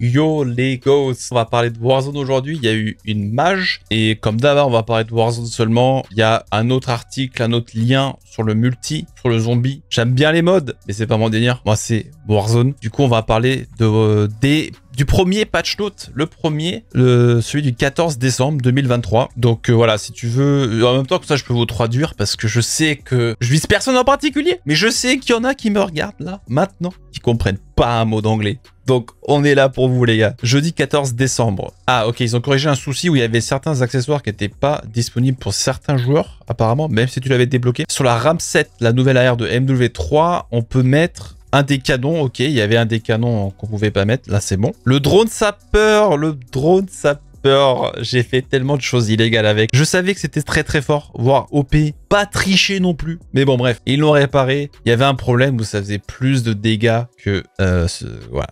Yo les on va parler de Warzone aujourd'hui, il y a eu une mage et comme d'abord, on va parler de Warzone seulement, il y a un autre article, un autre lien sur le multi, sur le zombie. J'aime bien les modes mais c'est pas mon délire, moi c'est Warzone. Du coup on va parler de, euh, des du premier patch note, le premier, celui du 14 décembre 2023. Donc euh, voilà, si tu veux, euh, en même temps que ça, je peux vous traduire parce que je sais que je vise personne en particulier, mais je sais qu'il y en a qui me regardent là, maintenant, qui comprennent pas un mot d'anglais. Donc on est là pour vous les gars. Jeudi 14 décembre. Ah ok, ils ont corrigé un souci où il y avait certains accessoires qui n'étaient pas disponibles pour certains joueurs apparemment, même si tu l'avais débloqué. Sur la RAM 7, la nouvelle AR de MW3, on peut mettre un des canons, ok, il y avait un des canons qu'on pouvait pas mettre, là c'est bon. Le drone sapeur, le drone sapeur, j'ai fait tellement de choses illégales avec. Je savais que c'était très très fort, voire OP, pas tricher non plus. Mais bon bref, ils l'ont réparé, il y avait un problème où ça faisait plus de dégâts que... Euh, ce... Voilà,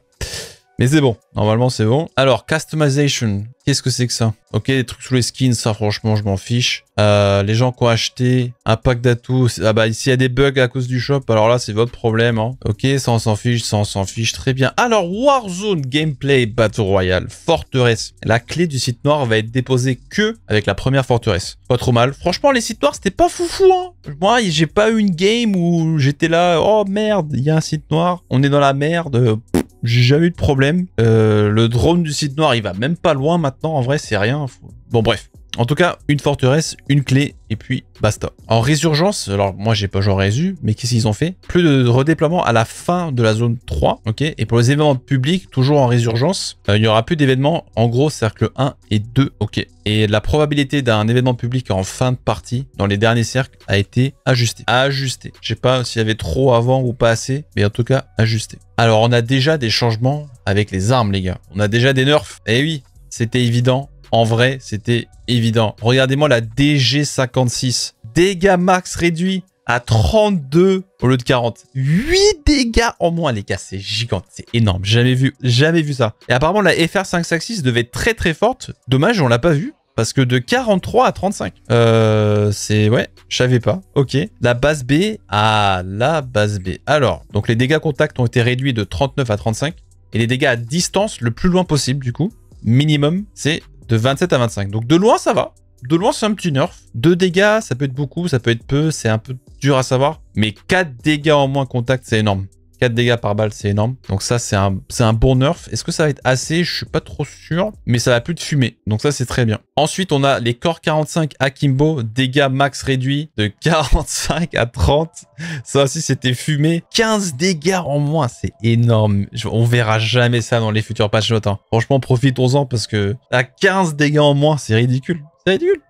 mais c'est bon, normalement c'est bon. Alors, customization, qu'est-ce que c'est que ça Ok, les trucs sous les skins, ça franchement je m'en fiche. Euh, les gens qui ont acheté un pack d'atouts, ah bah s'il y a des bugs à cause du shop, alors là c'est votre problème. Hein. Ok, ça on s'en fiche, ça on s'en fiche, très bien. Alors, Warzone Gameplay Battle Royale, forteresse. La clé du site noir va être déposée que avec la première forteresse. Pas trop mal. Franchement, les sites noirs c'était pas foufou. Hein Moi, j'ai pas eu une game où j'étais là, oh merde, il y a un site noir, on est dans la merde. J'ai jamais eu de problème. Euh, le drone du site noir, il va même pas loin maintenant. En vrai, c'est rien. Bon, bref. En tout cas, une forteresse, une clé, et puis basta. En résurgence, alors moi j'ai pas genre résu, mais qu'est-ce qu'ils ont fait Plus de redéploiement à la fin de la zone 3, ok Et pour les événements publics, toujours en résurgence, euh, il n'y aura plus d'événements, en gros cercle 1 et 2, ok Et la probabilité d'un événement public en fin de partie, dans les derniers cercles, a été ajustée. Ajustée. Je sais pas s'il y avait trop avant ou pas assez, mais en tout cas, ajustée. Alors on a déjà des changements avec les armes, les gars. On a déjà des nerfs. Eh oui, c'était évident, en vrai, c'était évident. Regardez-moi la DG56. Dégâts max réduits à 32 au lieu de 40. 8 dégâts en moins, les gars. C'est gigante. C'est énorme. Jamais vu, jamais vu ça. Et apparemment, la FR556 devait être très très forte. Dommage, on l'a pas vu Parce que de 43 à 35. Euh, c'est... Ouais, je savais pas. Ok. La base B Ah, la base B. Alors, donc les dégâts contacts ont été réduits de 39 à 35. Et les dégâts à distance, le plus loin possible du coup, minimum, c'est de 27 à 25. Donc de loin, ça va. De loin, c'est un petit nerf. Deux dégâts, ça peut être beaucoup, ça peut être peu, c'est un peu dur à savoir. Mais 4 dégâts en moins contact, c'est énorme. 4 dégâts par balle, c'est énorme. Donc ça, c'est un, un bon nerf. Est-ce que ça va être assez Je suis pas trop sûr, mais ça va plus de fumée. Donc ça, c'est très bien. Ensuite, on a les corps 45 Akimbo, dégâts max réduits de 45 à 30. Ça aussi, c'était fumé. 15 dégâts en moins, c'est énorme. On verra jamais ça dans les futurs patch notes. Franchement, profitons-en parce que à 15 dégâts en moins, c'est ridicule.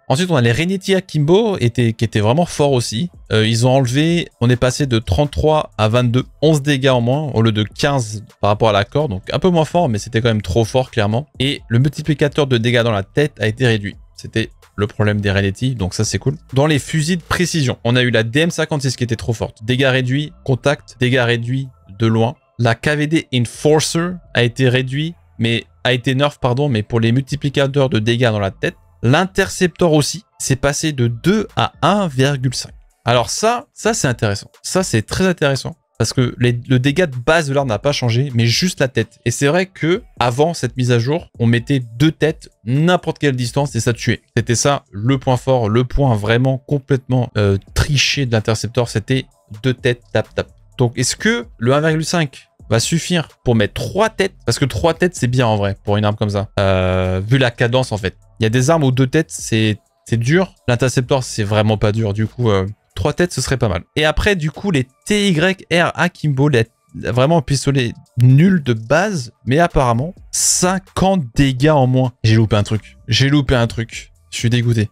Ensuite, on a les Renetti Akimbo qui étaient vraiment forts aussi. Euh, ils ont enlevé, on est passé de 33 à 22, 11 dégâts en moins au lieu de 15 par rapport à l'accord. Donc un peu moins fort, mais c'était quand même trop fort clairement. Et le multiplicateur de dégâts dans la tête a été réduit. C'était le problème des Renetti, donc ça c'est cool. Dans les fusils de précision, on a eu la DM56 qui était trop forte. Dégâts réduits, contact, dégâts réduits de loin. La KVD Enforcer a été réduit, mais a été nerf, pardon, mais pour les multiplicateurs de dégâts dans la tête. L'intercepteur aussi, s'est passé de 2 à 1,5. Alors ça, ça c'est intéressant. Ça c'est très intéressant parce que le dégât de base de l'arme n'a pas changé, mais juste la tête. Et c'est vrai que avant cette mise à jour, on mettait deux têtes n'importe quelle distance et ça tuait. C'était ça le point fort, le point vraiment complètement euh, triché de l'intercepteur, c'était deux têtes tap tap. Donc est-ce que le 1,5 va suffire pour mettre trois têtes. Parce que trois têtes, c'est bien en vrai pour une arme comme ça. Euh, vu la cadence, en fait. Il y a des armes aux deux têtes, c'est dur. L'interceptor, c'est vraiment pas dur. Du coup, 3 euh, trois têtes, ce serait pas mal. Et après, du coup, les TYR Akimbo, vraiment un pistolet nul de base, mais apparemment 50 dégâts en moins. J'ai loupé un truc. J'ai loupé un truc. Je suis dégoûté.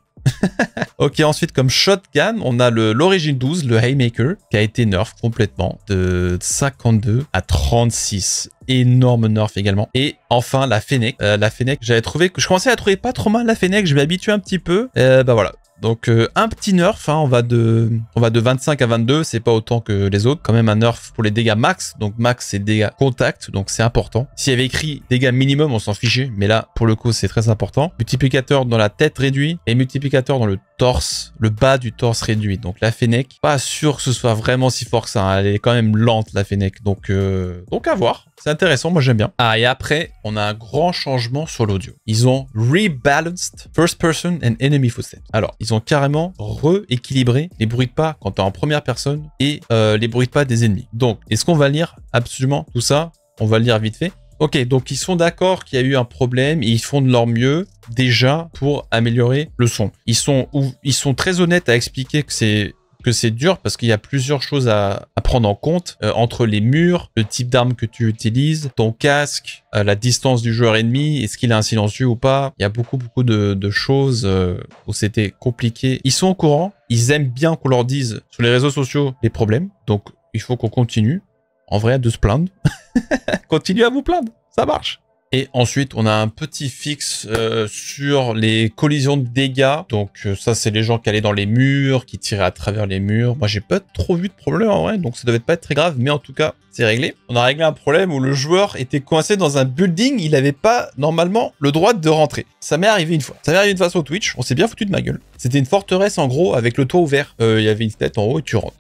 ok, ensuite, comme shotgun, on a l'origine 12, le Haymaker, qui a été nerf complètement de 52 à 36 énorme nerf également. Et enfin, la Fennec. Euh, la Fennec, j'avais trouvé que je commençais à trouver pas trop mal, la Fennec. Je habituer un petit peu. Euh, bah voilà, donc euh, un petit nerf, hein, on, va de, on va de 25 à 22, c'est pas autant que les autres. Quand même un nerf pour les dégâts max, donc max c'est dégâts contact, donc c'est important. S'il y avait écrit dégâts minimum, on s'en fichait, mais là pour le coup c'est très important. Multiplicateur dans la tête réduit et multiplicateur dans le torse, le bas du torse réduit. Donc la Fennec, pas sûr que ce soit vraiment si fort que ça. Hein. Elle est quand même lente la Fennec. Donc, euh, donc à voir. C'est intéressant, moi j'aime bien. Ah et après, on a un grand changement sur l'audio. Ils ont rebalanced first person and enemy footsteps. Alors, ils ont carrément rééquilibré les bruits de pas quand tu es en première personne et euh, les bruits de pas des ennemis. Donc, est-ce qu'on va lire absolument tout ça On va le lire vite fait. Ok, donc ils sont d'accord qu'il y a eu un problème et ils font de leur mieux déjà pour améliorer le son. Ils sont, ils sont très honnêtes à expliquer que c'est que c'est dur parce qu'il y a plusieurs choses à, prendre en compte euh, entre les murs, le type d'arme que tu utilises, ton casque, euh, la distance du joueur ennemi, est-ce qu'il a un silencieux ou pas. Il y a beaucoup beaucoup de, choses euh, où c'était compliqué. Ils sont au courant, ils aiment bien qu'on leur dise sur les réseaux sociaux les problèmes, donc il faut qu'on continue en vrai, de se plaindre. Continuez à vous plaindre, ça marche. Et ensuite, on a un petit fixe euh, sur les collisions de dégâts. Donc euh, ça, c'est les gens qui allaient dans les murs, qui tiraient à travers les murs. Moi, j'ai pas trop vu de problème en vrai, donc ça devait pas être très grave. Mais en tout cas, c'est réglé. On a réglé un problème où le joueur était coincé dans un building. Il n'avait pas normalement le droit de rentrer. Ça m'est arrivé une fois. Ça m'est arrivé une fois sur Twitch. On s'est bien foutu de ma gueule. C'était une forteresse en gros avec le toit ouvert. Euh, il y avait une tête en haut et tu rentres.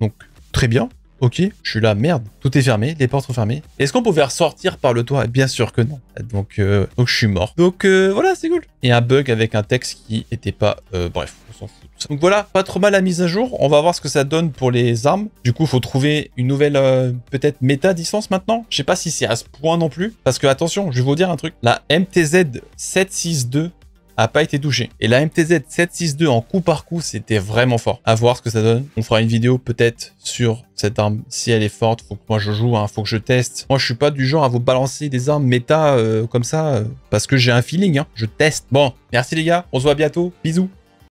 Donc très bien. Ok, je suis là, merde. Tout est fermé, les portes sont fermées. Est-ce qu'on pouvait ressortir par le toit Bien sûr que non. Donc, euh, donc je suis mort. Donc euh, voilà, c'est cool. Et un bug avec un texte qui n'était pas... Euh, bref, on s'en fout. Donc voilà, pas trop mal la mise à jour. On va voir ce que ça donne pour les armes. Du coup, il faut trouver une nouvelle, peut-être, méta distance maintenant. Je sais pas si c'est à ce point non plus. Parce que attention, je vais vous dire un truc. La MTZ 762 a pas été touché. Et la MTZ 762 en coup par coup, c'était vraiment fort. À voir ce que ça donne. On fera une vidéo peut-être sur cette arme si elle est forte. Faut que moi je joue, hein. faut que je teste. Moi je suis pas du genre à vous balancer des armes méta euh, comme ça euh, parce que j'ai un feeling. Hein. Je teste. Bon, merci les gars. On se voit bientôt. Bisous.